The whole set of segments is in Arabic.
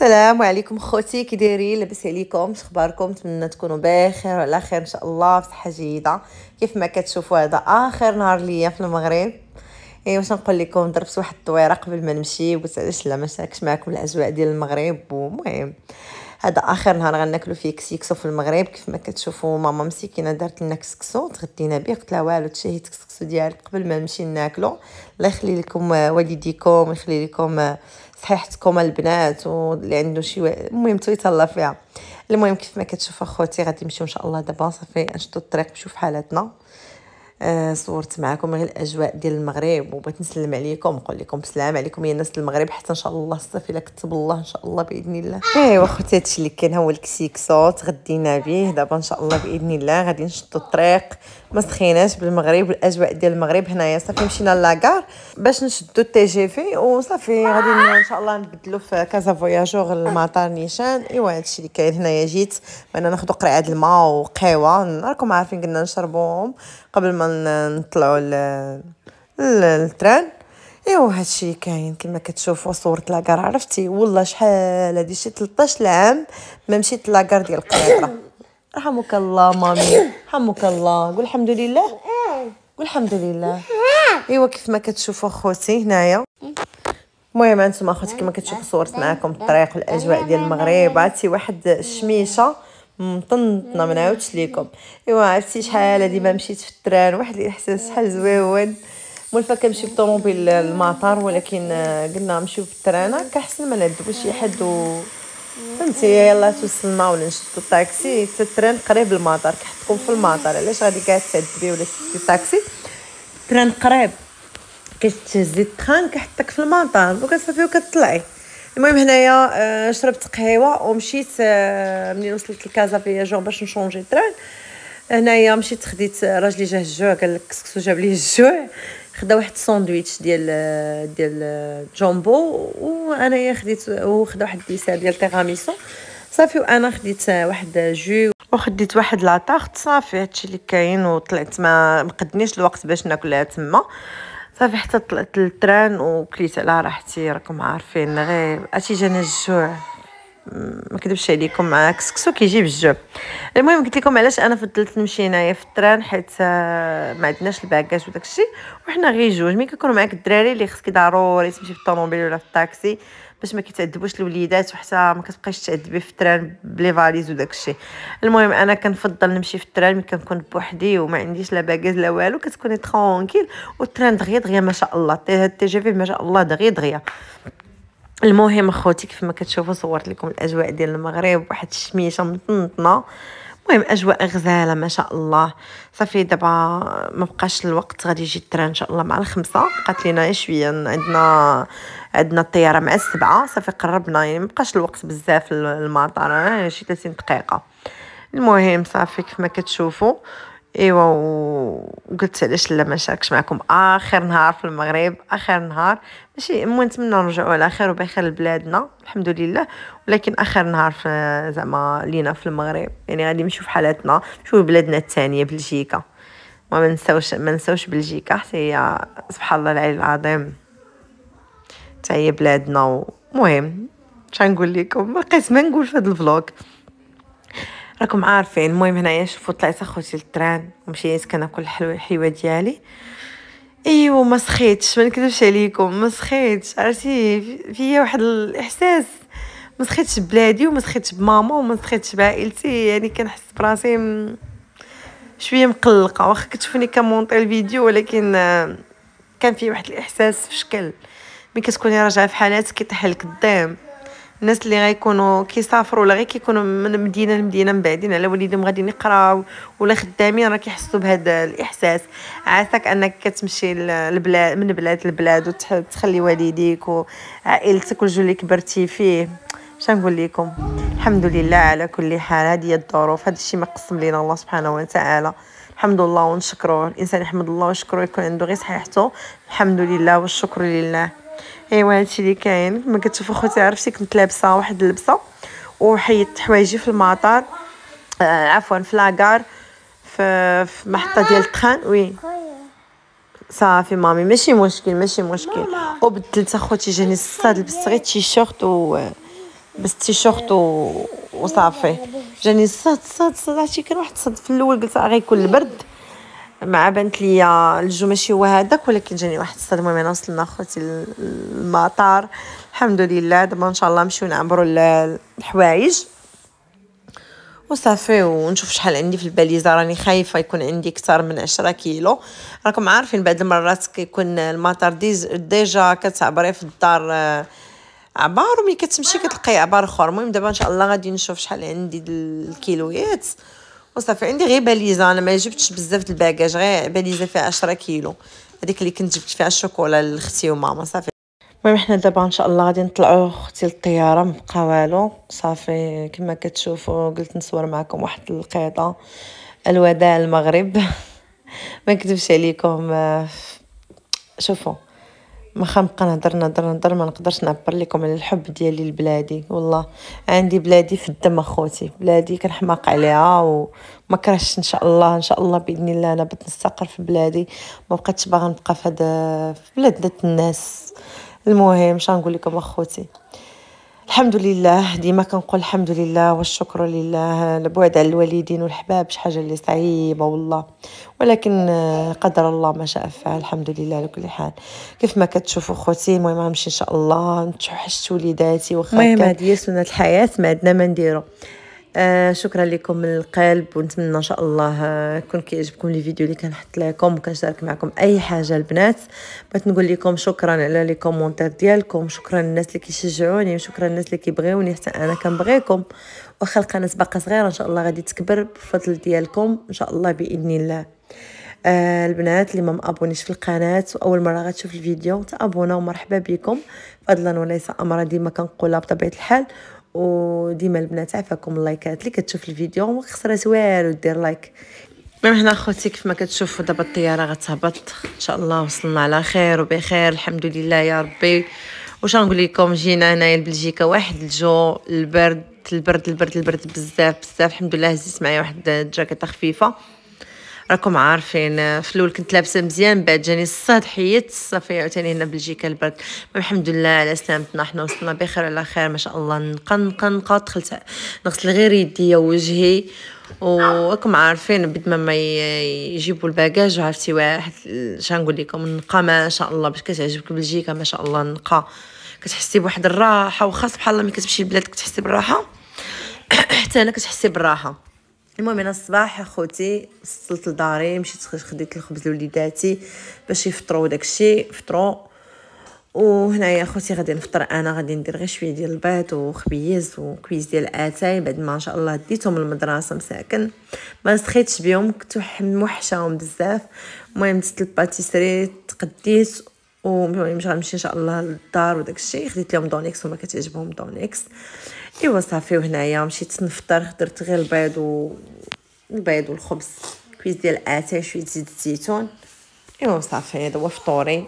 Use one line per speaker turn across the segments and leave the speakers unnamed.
السلام عليكم خوتي كي دايرين لاباس عليكم شخباركم نتمنى تكونوا بخير وعلى خير ان شاء الله بصحه جيده كيف ما كتشوفوا هذا اخر نهار ليا في المغرب اي واش نقول لكم ضربت واحد الطويره قبل ما نمشي وقلت علاش لا ما شاركش معكم الاجواء ديال المغرب ومهم هذا اخر نهار غناكلو فيه كسكسو في المغرب كيف ما كتشوفوا ماما مسكينه دارت لنا كسكسو تغدينا به قلت لها والو تشهيت كسكسو ديالك قبل ما نمشي ناكلو الله يخلي لكم آه، والديكم ويخلي لكم, آه صحيحتكم البنات واللي عنده شي المهم الله فيها المهم كيف ما كتشوف اخوتي غادي نمشيو ان شاء الله دابا صافي نشدو الطريق نشوف حالاتنا آه، صورت معكم غير الاجواء ديال المغرب وبغيت نسلم عليكم نقول لكم السلام عليكم يا ناس المغرب حتى ان شاء الله الصيف الا كتب الله ان شاء الله باذن الله ايوا خوتي هادشي اللي كان هو الكسيكسو تغدينا به دابا ان شاء الله باذن الله غادي نشدو الطريق ما سخيناش بالمغرب والاجواء ديال المغرب هنايا صافي مشينا لاكار باش نشدو التي جي في وصافي غادي ان شاء الله نبدلو في كازا فواياجور المطار نيشان ايوا هادشي اللي كاين هنايا جيت بغينا ناخدو قرعه الماء وقهوه راكم عارفين قلنا نشربوهم قبل ما نطلعوا للتران ايوا هادشي كاين كما كتشوفوا صورة لاكار عرفتي والله شحال هادي شي 13 عام ما مشيت لاكار ديال القنيطرة رحمك الله مامي رحمك الله قول الحمد لله قول الحمد لله ايوا كيف ما كتشوفوا خوتي هنايا المهم انتم اخوتي كما كتشوفوا صورت معكم الطريق والاجواء ديال المغرب عرفتي واحد الشميشه مطنطنه ما نعاودش ليكم ايوا عرفتي شحال هادي ما مشيت في التران واحد الاحساس شحال زويون مولفه كنمشي بالطوموبيل للمطار ولكن آه، قلنا نمشيو بالترانه كحسن ما ندوي شي حد و فهمتي يلا توصلنا ولا نشدو الطاكسي حتى التران قريب للمطار كيحطكم في المطار علاش غادي كاع تعذبي ولا شدي الطاكسي التران قريب كتهزي التران كيحطك في المطار وكتصافي وكتطلعي المهم هنايا آه، شربت قهيوه ومشيت آه، ملي وصلت لكازا في جون باش نشونجي تران هنايا مشيت خديت آه، راجلي جاه الجوع قال لك كسكسو جاب لي الجوع خدا واحد الساندويتش ديال ديال جامبو وانا خديت وخدا واحد الديسير ديال تيراميسو صافي وانا خديت واحد جو وخديت واحد لاطارت صافي هادشي اللي كاين وطلعت ما مقدنيش الوقت باش ناكلها تما صافي حتى طلعت للتران وكليت على راحتي راكم عارفين غير اتي جانا الجوع ما كذبش عليكم مع آه، كسكسو كيجيب الجوع المهم قلت لكم علاش انا فضلت نمشي هنايا في التران حيت آه، ما عندناش الباكاج وداك الشيء وحنا غير جوج ملي كيكونوا معاك الدراري اللي خصك ضروري تمشي في الطوموبيل ولا في الطاكسي باش ما كيتعذبوش الوليدات وحتى ما كتبقايش تعذبي في التران بلي فاليز وداك الشيء المهم انا كنفضل نمشي في التران ملي كنكون بوحدي وما عنديش لا باكاز لا والو كتكوني ترونكيل والتران دغيا دغيا ما شاء الله تي جي في ما شاء الله دغيا دغيا المهم اخوتي كيف ما كتشوفوا صورت لكم الاجواء ديال المغرب واحد الشميشه مطنطنه المهم اجواء غزاله ما شاء الله صافي دابا ما بقاش الوقت غادي يجي التران ان شاء الله مع الخمسة بقات لينا شويه عندنا عندنا الطياره مع السبعة صافي قربنا يعني ما بقاش الوقت بزاف المطار آه، شي 30 دقيقه المهم صافي كيف ما كتشوفوا ايوا وقلت علاش لا ما نشاركش معكم اخر نهار في المغرب اخر نهار ماشي المهم نتمنى نرجعوا على خير وبخير لبلادنا الحمد لله ولكن اخر نهار في زعما لينا في المغرب يعني غادي نشوف حالاتنا شوف بلادنا الثانيه بلجيكا ما منساوش ما نساوش بلجيكا حتى هي سبحان الله العلي العظيم حتى هي بلادنا المهم شنو نقول لكم بقيت ما نقول في هذا الفلوق راكم عارفين المهم هنايا شوفوا طلعت اخوتي للتران ومشيت كناكل الحلوى الحلوه ديالي ايوا ما سخيتش ما نكذبش عليكم ما سخيتش عرفتي فيا واحد الاحساس ما سخيتش بلادي وما سخيتش بماما وما سخيتش بعائلتي يعني كنحس براسي شويه مقلقه واخا كتشوفوني كمونطي الفيديو ولكن آه، كان فيه واحد الاحساس في شكل ملي كتكوني راجعه في حالاتك كيطيح لك الضيم الناس اللي غيكونوا كيسافروا ولا غير كيكونوا من مدينه لمدينه من بعدين على وليدهم غاديين يقراو ولا خدامين راه كيحسوا بهذا الاحساس عساك انك كتمشي للبلاد من بلاد لبلاد وتخلي والديك وعائلتك والجو اللي كبرتي فيه اش نقول لكم الحمد لله على كل حال هذه الظروف هذا الشيء ما قسم لينا الله سبحانه وتعالى الحمد لله ونشكره الانسان يحمد الله ويشكره يكون عنده غير صحيحته الحمد لله والشكر لله ايوا هادشي اللي كاين ما كتشوفوا خوتي عرفتي كنت لابسه واحد اللبسه وحيدت حوايجي في المطار آه عفوا في لاكار في, في محطه ديال التخان وي صافي مامي ماشي مشكل ماشي مشكل وبدلت اخوتي جاني الصاد لبست غير تيشيرت و بس شورت و... وصافي جاني الصاد الصاد الصاد عرفتي كان واحد الصاد في الاول قلت غيكون البرد مع بنت ليا الجو ماشي هو هذاك ولكن جاني واحد الصدمه ملي وصلنا خوتي المطار الحمد لله دابا ان شاء الله نمشيو نعبروا الحوايج وصافي ونشوف شحال عندي في الباليزه راني خايفه يكون عندي اكثر من 10 كيلو راكم عارفين بعد المرات كيكون المطار ديز ديجا كتعبري في الدار آه، عبار وملي كتمشي كتلقاي عبار اخر المهم دابا ان شاء الله غادي نشوف شحال عندي الكيلويات وصافي عندي غير باليزه انا ما جبتش بزاف د الباكاج غير باليزه فيها 10 كيلو هذيك اللي كنت جبت فيها الشوكولا لختي وماما صافي المهم حنا دابا ان شاء الله غادي نطلعوا اختي للطياره مبقى والو صافي كما كتشوفوا قلت نصور معكم واحد القيطه الوداع المغرب ما نكذبش عليكم آه، شوفوا ما نبقى نهضر نهضر نهضر ما نقدرش نعبر لكم على الحب ديالي لبلادي والله عندي بلادي في الدم اخوتي بلادي كنحماق عليها وما كرهش ان شاء الله ان شاء الله باذن الله انا بغيت نستقر في بلادي ما بقيتش باغا نبقى في هذا في بلاد الناس المهم شنو نقول لكم اخوتي الحمد لله ديما كنقول الحمد لله والشكر لله البعد على الوالدين والحباب شي حاجه اللي صعيبه والله ولكن آه، قدر الله ما شاء فعل الحمد لله على كل حال كيف ما كتشوفوا خوتي المهم غنمشي ان شاء الله نتوحشت وليداتي واخا المهم هذه سنه الحياه ما عندنا ما نديرو آه، شكرا لكم من القلب ونتمنى ان شاء الله آه، يكون كيعجبكم لي فيديو اللي كنحط لكم وكنشارك معكم اي حاجه البنات بغيت نقول لكم شكرا على لي كومونتير ديالكم شكرا للناس اللي كيشجعوني وشكرا للناس اللي كيبغيوني حتى انا كنبغيكم واخا القناه باقا صغيره ان شاء الله غادي تكبر بفضل ديالكم ان شاء الله باذن الله آه البنات اللي ما مابونيش في القناه واول مره غتشوف الفيديو تابونا ومرحبا بكم فضلا وليس امرا ديما كنقولها بطبيعه الحال وديما البنات عافاكم اللايكات اللي كتشوف الفيديو ما خسرات والو دير لايك المهم هنا خوتي كيف ما كتشوفوا دابا الطياره غتهبط ان شاء الله وصلنا على خير وبخير الحمد لله يا ربي واش نقول لكم جينا هنايا لبلجيكا واحد الجو البرد البرد البرد البرد بزاف بزاف الحمد لله هزيت معايا واحد الجاكيطه خفيفه راكم عارفين الاول آه، كنت لابسه مزيان بعد جاني الصاد حيت صافي عاوتاني هنا بلجيكا البرد الحمد لله على سلامتنا حنا وصلنا بخير على خير ما شاء الله نقى نقى نقى دخلت نغسل غير يديا ووجهي وراكم عارفين بد ما يجيبوا الباجاج عرفتي واحد شنقول لكم النقا ما شاء الله باش كتعجبك بلجيكا ما شاء الله النقا كتحسي بواحد الراحه وخاص بحال ما كتمشي لبلادك كتحسي بالراحه حتى انا كتحسي بالراحه المهم انا الصباح اخوتي وصلت لداري مشيت خديت الخبز لوليداتي باش يفطروا داكشي فطروا وهنايا اخوتي غادي نفطر انا غادي ندير غير شويه ديال البيض وخبيز وكويز ديال اتاي بعد ما ان شاء الله ديتهم المدرسه مساكن ما سخيتش بهم كنت موحشاهم بزاف المهم دزت الباتيسري تقديت ومهم يعني مش غنمشي ان شاء الله للدار وداك الشيء خديت لهم دونيكس وما كتعجبهم دونيكس ايوا صافي وهنايا مشيت نفطر درت غير البيض و البيض والخبز كويس ديال اتاي شويه زيت الزيتون ايوا صافي هذا هو فطوري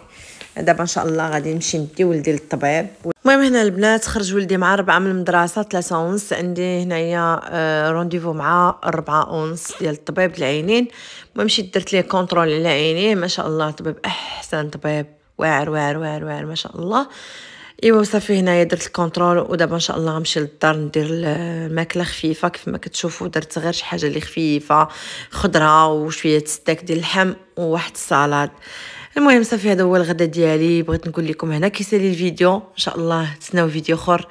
دابا ان شاء الله غادي نمشي ندي ولدي للطبيب المهم هنا البنات خرج ولدي مع ربعة من المدرسة ثلاثة ونص عندي هنايا رونديفو آه، مع ربعة ونص ديال الطبيب العينين المهم مشيت درت ليه كونترول على عينيه ما شاء الله طبيب احسن طبيب واعر واعر واعر واعر ما شاء الله ايوا صافي هنايا درت الكونترول ودابا ان شاء الله غنمشي للدار ندير الماكله خفيفه كيف ما كتشوفوا درت غير شي حاجه اللي خفيفه خضره وشويه ستاك ديال اللحم وواحد السلطه المهم صافي هذا هو الغدا ديالي بغيت نقول لكم هنا كيسالي الفيديو ان شاء الله تسناو فيديو اخر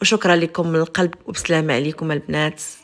وشكرا لكم من القلب وبسلامه عليكم البنات